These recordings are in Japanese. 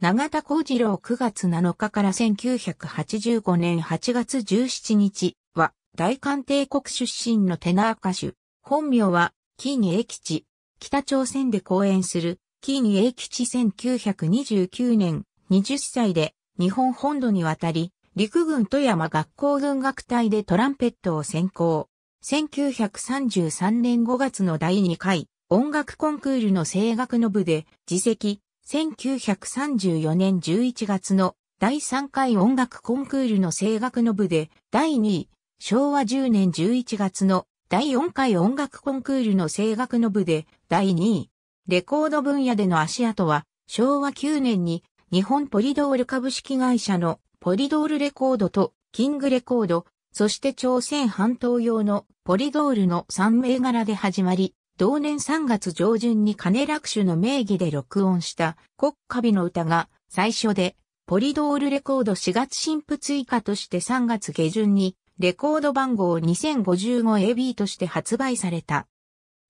長田幸次郎9月7日から1985年8月17日は大韓帝国出身のテナー歌手。本名は、金英吉。北朝鮮で公演する、金英吉1929年、20歳で日本本土に渡り、陸軍富山学校軍楽隊でトランペットを専攻。1933年5月の第2回音楽コンクールの声楽の部で自席1934年11月の第3回音楽コンクールの声楽の部で第2位、昭和10年11月の第4回音楽コンクールの声楽の部で第2位、レコード分野での足跡は昭和9年に日本ポリドール株式会社のポリドールレコードとキングレコード、そして朝鮮半島用のポリドールの3銘柄で始まり、同年3月上旬に金楽種の名義で録音した国家美の歌が最初で、ポリドールレコード4月新譜追加として3月下旬にレコード番号 2055AB として発売された。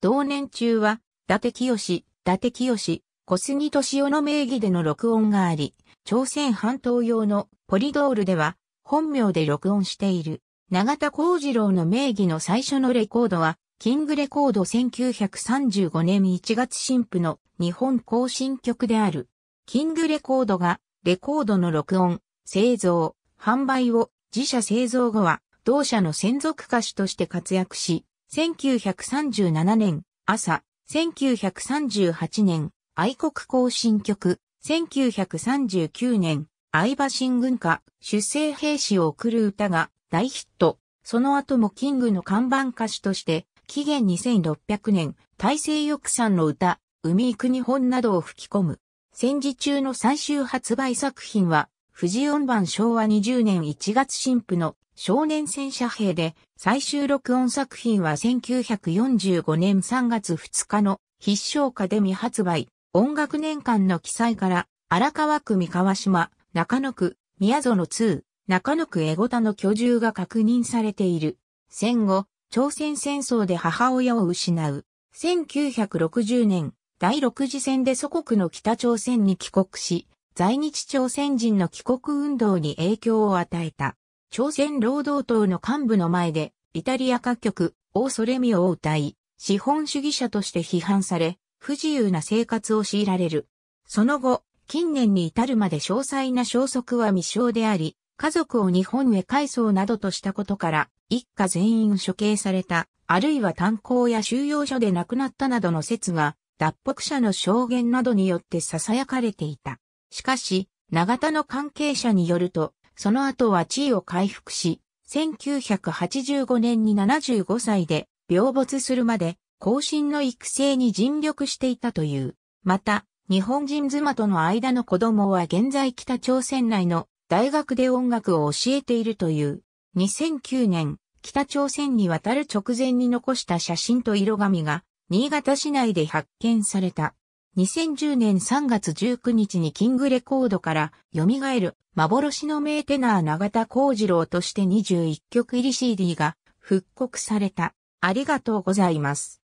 同年中は、伊達清、伊達清、小杉敏夫の名義での録音があり、朝鮮半島用のポリドールでは本名で録音している。永田幸次郎の名義の最初のレコードはキングレコード1935年1月新婦の日本更新曲である。キングレコードがレコードの録音、製造、販売を自社製造後は同社の専属歌手として活躍し、1937年朝、1938年愛国更新曲、1939年相場新軍歌、出征兵士を送る歌が大ヒット。その後もキングの看板歌手として紀元2600年、大西翼山の歌、海行く日本などを吹き込む。戦時中の最終発売作品は、富士音版昭和20年1月新婦の少年戦車兵で、最終録音作品は1945年3月2日の必勝家で未発売、音楽年間の記載から、荒川区三河島、中野区、宮園2、中野区江五田の居住が確認されている。戦後、朝鮮戦争で母親を失う。1960年、第6次戦で祖国の北朝鮮に帰国し、在日朝鮮人の帰国運動に影響を与えた。朝鮮労働党の幹部の前で、イタリア各局、オーソレミオを歌い、資本主義者として批判され、不自由な生活を強いられる。その後、近年に至るまで詳細な消息は未詳であり、家族を日本へ返そうなどとしたことから、一家全員処刑された、あるいは炭鉱や収容所で亡くなったなどの説が、脱北者の証言などによって囁かれていた。しかし、長田の関係者によると、その後は地位を回復し、1985年に75歳で病没するまで後進の育成に尽力していたという。また、日本人妻との間の子供は現在北朝鮮内の大学で音楽を教えているという。2009年、北朝鮮に渡る直前に残した写真と色紙が、新潟市内で発見された。2010年3月19日にキングレコードから蘇る幻の名テナー長田幸次郎として21曲入り CD が復刻された。ありがとうございます。